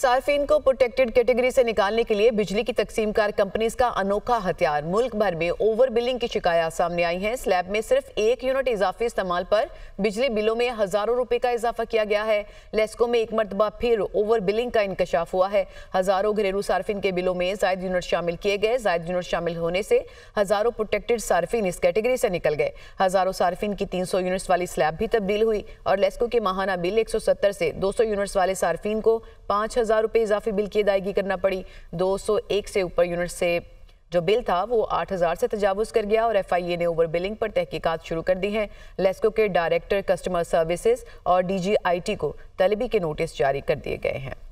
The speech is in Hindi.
सार्फिन को प्रोटेक्टेड कैटेगरी से निकालने के लिए बिजली की कार कंपनीज का अनोखा हथियार मुल्क भर में ओवर बिलिंग की शिकायत सामने आई है स्लैब में सिर्फ एक यूनिट इजाफे इस्तेमाल पर बिजली बिलों में हजारों रुपए का इजाफा किया गया है लेस्को में एक मरतबा फिर ओवर बिलिंग का इंकशाफ हुआ है हजारों घरेलू सार्फिन के बिलों में जायद यूनिट शामिल किए गए जायद यूनिट शामिल होने से हजारों प्रोटेक्टेड सार्फिन इस कैटेगरी से निकल गए हजारों सार्फिन की तीन सौ यूनिट्स वाली स्लैब भी तब्दील हुई और लेस्को के माहाना बिल एक सौ सत्तर से दो सौ यूनिट्स वाले सार्फिन को पाँच हज़ार रुपए इजाफी बिल की अदायगी करना पड़ी दो सौ एक से ऊपर यूनिट से जो बिल था वो आठ हज़ार से तजावज़ कर गया और एफ आई ए ने ओवर बिलिंग पर तहकीकत शुरू कर दी है लेस्को के डायरेक्टर कस्टमर सर्विसेज और डी जी आई टी को तलबी के नोटिस जारी कर दिए गए हैं